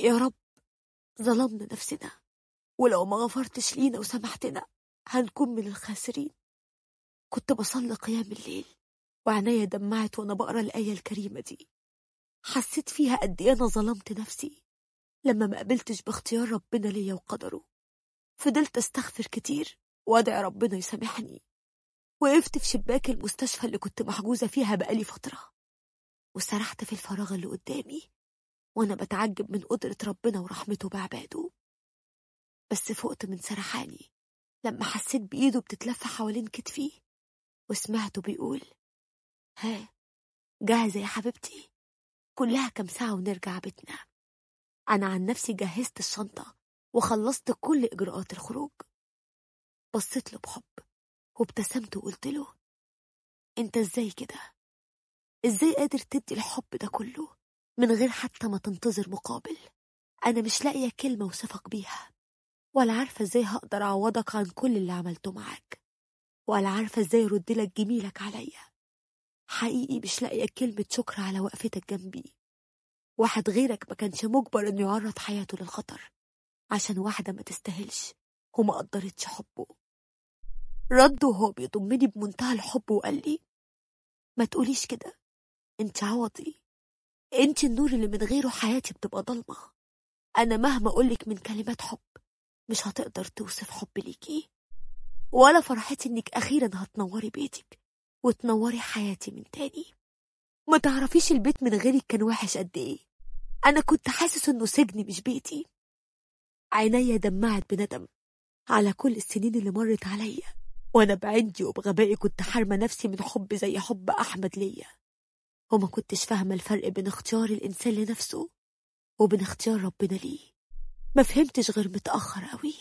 يا رب ظلمنا نفسنا ولو ما غفرتش لينا وسمحتنا هنكون من الخاسرين كنت بصلي قيام الليل وعناية دمعت وأنا بقرا الآية الكريمة دي حسيت فيها قد إيه أنا ظلمت نفسي لما ما قبلتش باختيار ربنا ليا وقدره فضلت أستغفر كتير وأدعي ربنا يسامحني وقفت في شباك المستشفى اللي كنت محجوزة فيها بقالي فترة وسرحت في الفراغ اللي قدامي وأنا بتعجب من قدرة ربنا ورحمته بعباده بس فقت من سرحاني لما حسيت بإيده بتتلف حوالين كتفي وسمعته بيقول ها جاهزة يا حبيبتي كلها كام ساعة ونرجع بيتنا أنا عن نفسي جهزت الشنطة وخلصت كل إجراءات الخروج بصيت له بحب وابتسمت وقلت له انت ازاي كده ازاي قادر تدي الحب ده كله من غير حتى ما تنتظر مقابل أنا مش لاقية كلمة أوصفك بيها ولا عارفة إزاي هقدر أعوضك عن كل اللي عملته معاك ولا عارفة إزاي أردلك جميلك عليا حقيقي مش لاقية كلمة شكر على وقفتك جنبي واحد غيرك ما كانش مجبر إنه يعرض حياته للخطر عشان واحدة ما تستاهلش وما قدرتش حبه رد وهو بيضمني بمنتهى الحب وقال لي ما تقوليش كده انت عوضي انت النور اللي من غيره حياتي بتبقى ضلمة انا مهما اقولك من كلمات حب مش هتقدر توصف حب ليكي ولا فرحتي انك اخيرا هتنوري بيتك وتنوري حياتي من تاني ما تعرفيش البيت من غيرك كان وحش قد ايه انا كنت حاسس انه سجن مش بيتي عينيا دمعت بندم على كل السنين اللي مرت عليا وانا بعندي وبغبائي كنت حارمه نفسي من حب زي حب احمد ليا وما كنتش فاهمة الفرق بين اختيار الإنسان لنفسه وبين اختيار ربنا ليه ما فهمتش غير متأخر قوي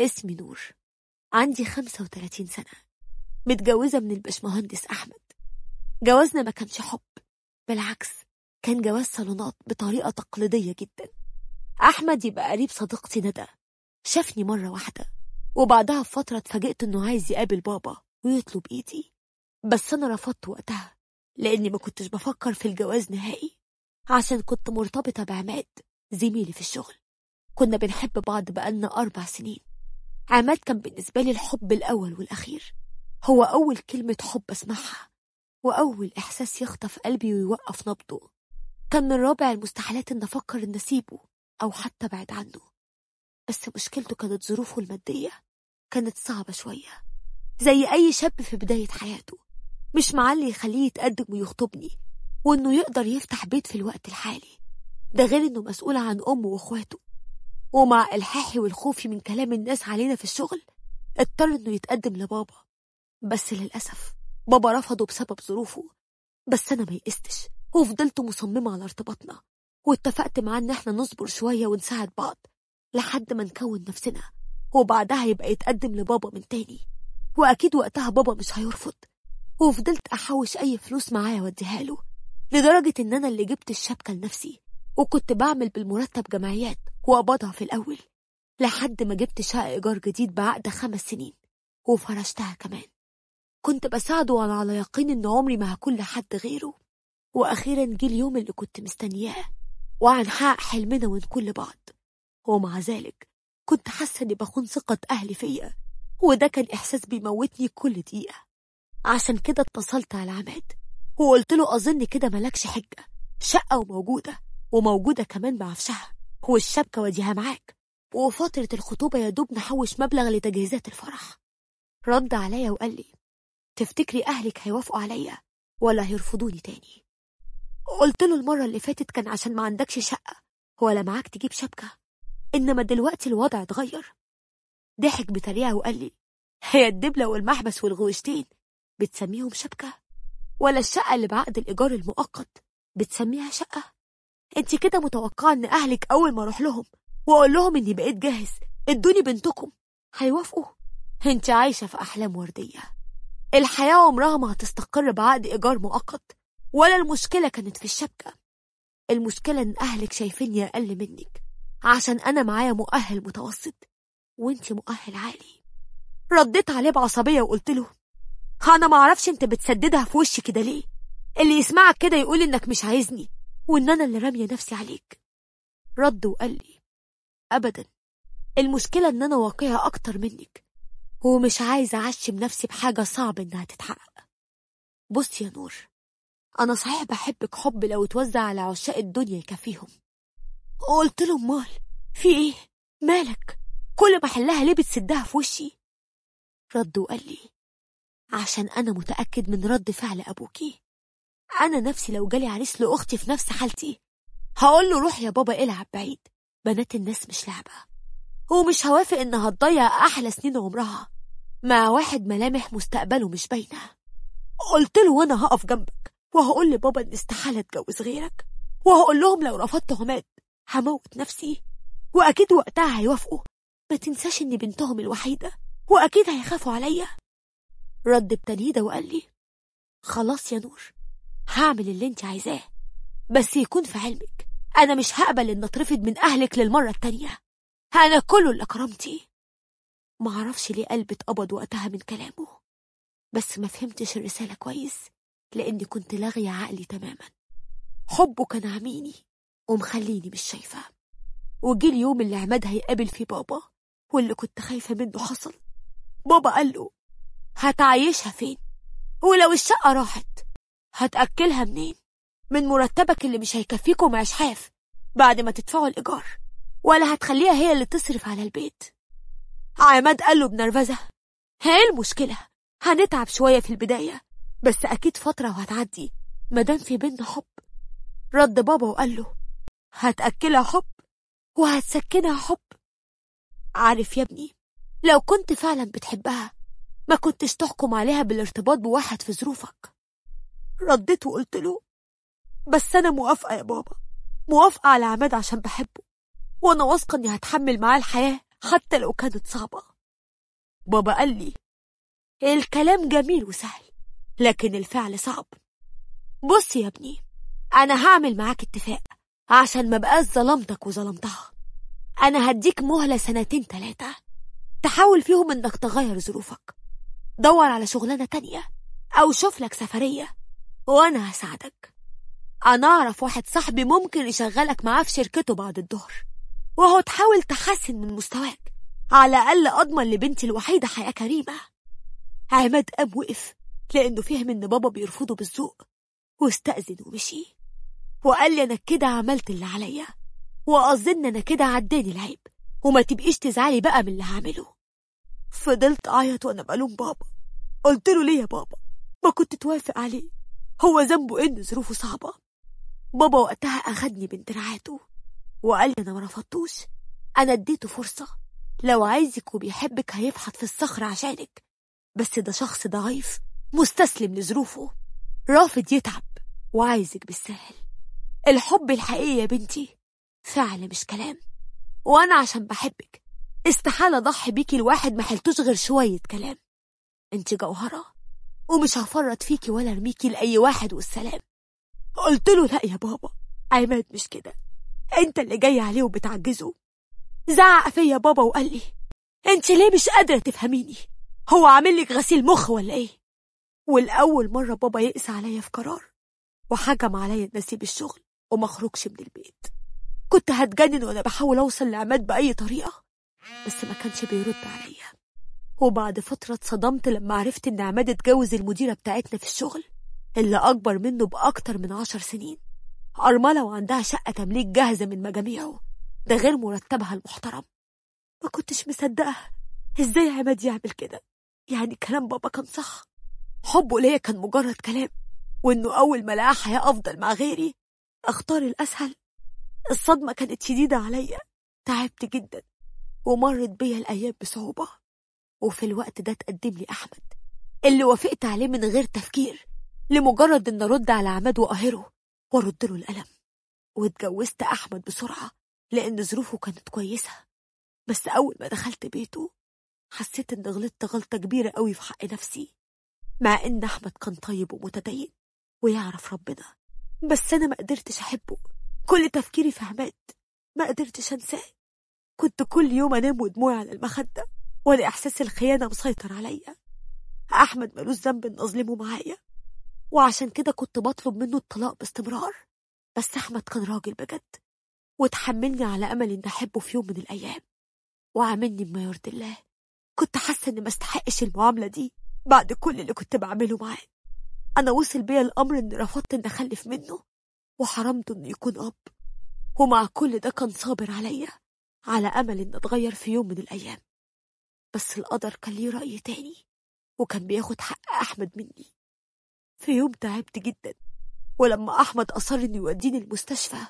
اسمي نور عندي 35 سنة متجوزة من البشمهندس أحمد جوازنا ما كانش حب بالعكس كان جواز صالونات بطريقة تقليدية جدا أحمد يبقى قريب صديقتي ندى شافني مرة واحدة وبعدها بفترة اتفاجئت إنه عايز يقابل بابا ويطلب إيدي بس أنا رفضت وقتها لأني ما كنتش بفكر في الجواز نهائي عشان كنت مرتبطة بعماد زميلي في الشغل كنا بنحب بعض بقالنا أربع سنين عماد كان بالنسبة لي الحب الأول والأخير هو أول كلمة حب أسمعها وأول إحساس يخطف قلبي ويوقف نبضه كان من رابع المستحيلات إن أفكر إن أسيبه أو حتى أبعد عنه بس مشكلته كانت ظروفه المادية كانت صعبة شوية زي أي شاب في بداية حياته مش معلي يخليه يتقدم ويخطبني وإنه يقدر يفتح بيت في الوقت الحالي ده غير إنه مسؤول عن أمه وإخواته ومع إلحاحي والخوف من كلام الناس علينا في الشغل اضطر إنه يتقدم لبابا بس للأسف بابا رفضه بسبب ظروفه بس أنا ما يئستش وفضلت مصممة على ارتباطنا واتفقت معاه إن احنا نصبر شوية ونساعد بعض لحد ما نكون نفسنا وبعدها يبقى يتقدم لبابا من تاني وأكيد وقتها بابا مش هيرفض وفضلت أحوش أي فلوس معايا وأديها له لدرجة إن أنا اللي جبت الشبكة لنفسي وكنت بعمل بالمرتب جمعيات وقبضها في الأول لحد ما جبت شقة إيجار جديد بعقد خمس سنين وفرشتها كمان كنت بساعده وأنا على يقين إن عمري ما هكون لحد غيره وأخيرا جه اليوم اللي كنت مستنياه وهنحقق حلمنا ونكون لبعض ومع ذلك كنت حاسة إني بخون ثقة أهلي فيا وده كان إحساس بيموتني كل دقيقة عشان كده اتصلت على عماد وقلت له أظن كده ملكش حجة شقة وموجودة وموجودة كمان بعفشها والشبكة وديها معاك وفترة الخطوبة يا دوب نحوش مبلغ لتجهيزات الفرح رد عليا وقال لي تفتكري أهلك هيوافقوا عليا ولا هيرفضوني تاني قلت له المرة اللي فاتت كان عشان ما عندكش شقة ولا معاك تجيب شبكة إنما دلوقتي الوضع اتغير ضحك بطريقة وقال لي هي الدبلة والمحبس والغوشتين بتسميهم شبكة ولا الشقة اللي بعقد الإيجار المؤقت بتسميها شقة انت كده متوقعة ان اهلك اول ما اروح لهم واقول لهم اني بقيت جاهز ادوني بنتكم هيوافقوا انت عايشة في احلام وردية الحياة عمرها ما هتستقر بعقد ايجار مؤقت ولا المشكلة كانت في الشبكة المشكلة ان اهلك شايفيني اقل منك عشان انا معايا مؤهل متوسط وانت مؤهل عالي رديت عليه بعصبية وقلت له انا معرفش انت بتسددها في وشي كده ليه اللي يسمعك كده يقول انك مش عايزني وان انا اللي راميه نفسي عليك رد وقال لي ابدا المشكله ان انا واقعه اكتر منك ومش عايزه اعشم نفسي بحاجه صعب انها تتحقق بص يا نور انا صحيح بحبك حب لو اتوزع على عشاق الدنيا يكفيهم قلت له امال في ايه مالك كل ما احلها ليه بتسدها في وشي رد وقال لي عشان أنا متأكد من رد فعل أبوكي أنا نفسي لو جالي عريس لأختي في نفس حالتي هقول له روح يا بابا العب بعيد بنات الناس مش لعبة ومش هوافق إنها تضيع أحلى سنين عمرها مع واحد ملامح مستقبله مش باينة قلت له وأنا هقف جنبك وهقول لبابا إن استحالة أتجوز غيرك وهقول لهم لو رفضت عماد هموت نفسي وأكيد وقتها هيوافقوا ما تنساش إني بنتهم الوحيدة وأكيد هيخافوا عليا رد بتنهيده وقال لي خلاص يا نور هعمل اللي انت عايزاه بس يكون في علمك انا مش هقبل ان اترفض من اهلك للمره التانيه انا كله اللي كرمتي معرفش ليه قلبي اتقبض وقتها من كلامه بس ما فهمتش الرساله كويس لاني كنت لاغيه عقلي تماما حبه كان عميني ومخليني مش شايفه وجه اليوم اللي عماد هيقابل فيه بابا واللي كنت خايفه منه حصل بابا قال له هتعيشها فين ولو الشقة راحت هتأكلها منين من مرتبك اللي مش هيكفيكم عشحاف بعد ما تدفعوا الإيجار ولا هتخليها هي اللي تصرف على البيت عماد قال له بنرفزة ايه المشكلة هنتعب شوية في البداية بس أكيد فترة وهتعدي مادام في بينا حب رد بابا وقال له هتأكلها حب وهتسكنها حب عارف يا ابني لو كنت فعلا بتحبها ما كنتش تحكم عليها بالارتباط بواحد في ظروفك رديت وقلت له بس أنا موافقة يا بابا موافقة على عماد عشان بحبه وأنا واثقة إني هتحمل معاه الحياة حتى لو كانت صعبة بابا قال لي الكلام جميل وسهل لكن الفعل صعب بص يا ابني أنا هعمل معاك اتفاق عشان ما بقاش ظلمتك وظلمتها أنا هديك مهلة سنتين تلاتة تحاول فيهم إنك تغير ظروفك دور على شغلانة تانية أو شوف لك سفرية وأنا هساعدك أنا أعرف واحد صاحبي ممكن يشغلك معاه في شركته بعد الظهر وهو تحاول تحسن من مستواك على الأقل أضمن لبنتي الوحيدة حياة كريمة عماد قام وقف لأنه فهم إن بابا بيرفضه بالذوق واستأذن ومشي وقال لي أنا كده عملت اللي عليا وأظن أنا كده عداني العيب وما تبقيش تزعلي بقى من اللي هعمله فضلت أعيط وأنا بلوم بابا قلت له ليه يا بابا ما كنت توافق عليه هو ذنبه إن ظروفه صعبة بابا وقتها أخدني من دراعاته وقال لي أنا ما رفضتوش أنا اديته فرصة لو عايزك وبيحبك هيفحط في الصخر عشانك بس ده شخص ضعيف مستسلم لظروفه رافض يتعب وعايزك بالسهل الحب الحقيقي يا بنتي فعل مش كلام وأنا عشان بحبك استحالة أضحي بيكي الواحد ما حلتوش غير شوية كلام انت جوهرة ومش هفرط فيكي ولا ارميكي لأي واحد والسلام قلت له لا يا بابا عماد مش كده انت اللي جاي عليه وبتعجزه زعق فيا بابا وقال لي انت ليه مش قادرة تفهميني هو عامل لك غسيل مخ ولا ايه والأول مرة بابا يقسى عليا في قرار وحكم عليا نسيب الشغل وما اخرجش من البيت كنت هتجنن وانا بحاول اوصل لعماد بأي طريقة بس ما كانش بيرد عليا وبعد فترة اتصدمت لما عرفت إن عماد اتجوز المديرة بتاعتنا في الشغل اللي أكبر منه بأكتر من عشر سنين أرملة وعندها شقة تمليك جاهزة من مجاميعه ده غير مرتبها المحترم ما كنتش مصدقة إزاي عماد يعمل كده يعني كلام بابا كان صح حبه ليا كان مجرد كلام وإنه أول ما لقاه حياة أفضل مع غيري أختار الأسهل الصدمة كانت شديدة عليا تعبت جدا ومرت بيا الأيام بصعوبة وفي الوقت ده تقدم لي أحمد اللي وافقت عليه من غير تفكير لمجرد إن أرد على عماد وأقهره وأرد له الألم واتجوزت أحمد بسرعة لأن ظروفه كانت كويسة بس أول ما دخلت بيته حسيت إن غلطت غلطة كبيرة قوي في حق نفسي مع إن أحمد كان طيب ومتدين ويعرف ربنا بس أنا ما قدرتش أحبه كل تفكيري في عماد ما قدرتش أنساه كنت كل يوم أنام ودموعي على المخدة وأنا إحساس الخيانة مسيطر عليا أحمد ملوش ذنب إن أظلمه معايا وعشان كده كنت بطلب منه الطلاق باستمرار بس أحمد كان راجل بجد وتحملني على أمل إن أحبه في يوم من الأيام وعاملني بما يرضي الله كنت حاسة إني ما استحقش المعاملة دي بعد كل اللي كنت بعمله معاه أنا وصل بيا الأمر إني رفضت إني أخلف منه وحرمته إنه يكون أب ومع كل ده كان صابر عليا على أمل إن أتغير في يوم من الأيام بس القدر كان ليه رأي تاني وكان بياخد حق أحمد مني في يوم تعبت جدا ولما أحمد أصر إنه يوديني المستشفى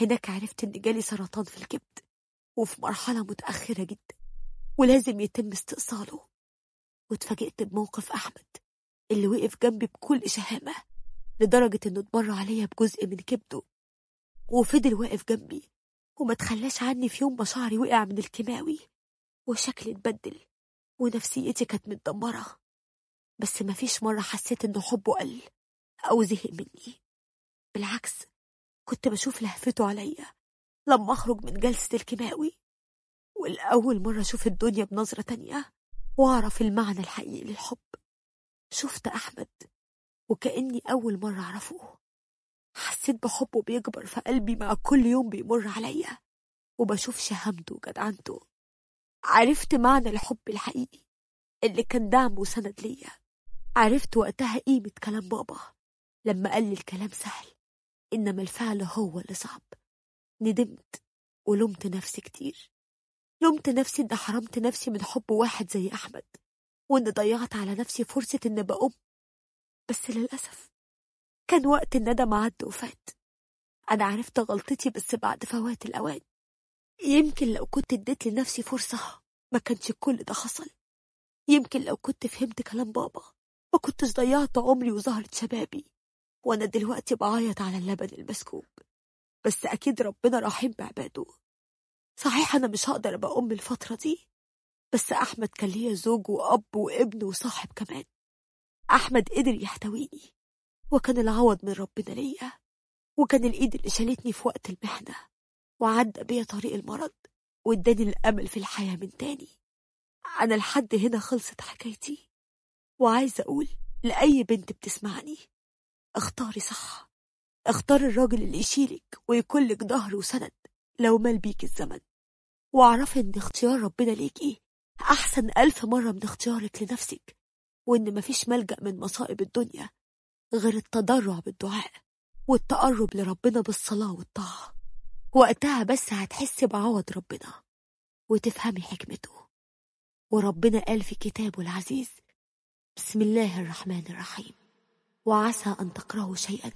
هناك عرفت إن جالي سرطان في الكبد وفي مرحلة متأخرة جدا ولازم يتم استئصاله واتفاجئت بموقف أحمد اللي وقف جنبي بكل شهامة لدرجة إنه اتبرع عليا بجزء من كبده وفضل واقف جنبي وما تخلاش عني في يوم ما شعري وقع من الكيماوي وشكلي اتبدل ونفسيتي كانت متدمرة بس مفيش مرة حسيت إنه حبه قل أو زهق مني بالعكس كنت بشوف لهفته عليا لما أخرج من جلسة الكيماوي والأول مرة أشوف الدنيا بنظرة تانية وأعرف المعنى الحقيقي للحب شفت أحمد وكأني أول مرة أعرفه حسيت بحبه بيكبر في قلبي مع كل يوم بيمر عليا وبشوف شهامته وجدعنته عرفت معنى الحب الحقيقي اللي كان دعم وسند ليا عرفت وقتها قيمة كلام بابا لما قال لي الكلام سهل إنما الفعل هو اللي صعب ندمت ولومت نفسي كتير لومت نفسي إن حرمت نفسي من حب واحد زي أحمد وإن ضيعت على نفسي فرصة إن بقوم بس للأسف كان وقت الندم عد وفات أنا عرفت غلطتي بس بعد فوات الأوان يمكن لو كنت اديت لنفسي فرصة ما كانش كل ده حصل يمكن لو كنت فهمت كلام بابا ما كنتش ضيعت عمري وظهرت شبابي وأنا دلوقتي بعيط على اللبن المسكوب بس أكيد ربنا رحيم بعباده صحيح أنا مش هقدر أبقى أم الفترة دي بس أحمد كان ليا زوج وأب وابن وصاحب كمان أحمد قدر يحتويني وكان العوض من ربنا ليا وكان الإيد اللي شالتني في وقت المحنة وعدى بيا طريق المرض واداني الأمل في الحياة من تاني أنا لحد هنا خلصت حكايتي وعايزة أقول لأي بنت بتسمعني اختاري صح اختاري الراجل اللي يشيلك ويكون لك ظهر وسند لو مال بيك الزمن واعرفي ان اختيار ربنا ليكي إيه؟ احسن الف مره من اختيارك لنفسك وان مفيش ملجا من مصائب الدنيا غير التضرع بالدعاء والتقرب لربنا بالصلاة والطاعة وقتها بس هتحس بعوض ربنا وتفهمي حكمته وربنا قال في كتابه العزيز بسم الله الرحمن الرحيم وعسى أن تكرهوا شيئا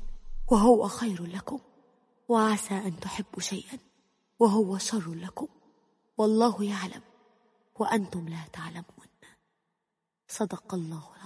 وهو خير لكم وعسى أن تحبوا شيئا وهو شر لكم والله يعلم وأنتم لا تعلمون صدق الله العظيم